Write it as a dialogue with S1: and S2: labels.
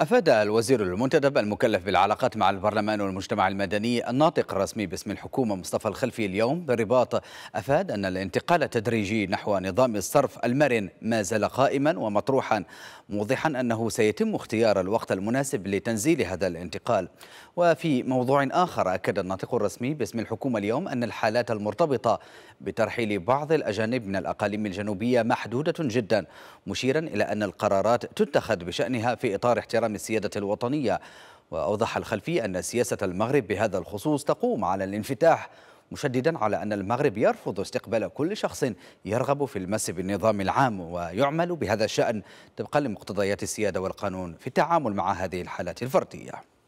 S1: أفاد الوزير المنتدب المكلف بالعلاقات مع البرلمان والمجتمع المدني الناطق الرسمي باسم الحكومة مصطفى الخلفي اليوم بالرباط أفاد أن الانتقال التدريجي نحو نظام الصرف المرن ما زال قائما ومطروحا موضحا أنه سيتم اختيار الوقت المناسب لتنزيل هذا الانتقال وفي موضوع آخر أكد الناطق الرسمي باسم الحكومة اليوم أن الحالات المرتبطة بترحيل بعض الأجانب من الأقاليم الجنوبية محدودة جدا مشيرا إلى أن القرارات تتخذ بشأنها في إطار احترام من السيادة الوطنية وأوضح الخلفي أن سياسة المغرب بهذا الخصوص تقوم على الانفتاح مشددا على أن المغرب يرفض استقبال كل شخص يرغب في المس بالنظام العام ويعمل بهذا الشأن طبقا لمقتضيات السيادة والقانون في التعامل مع هذه الحالات الفردية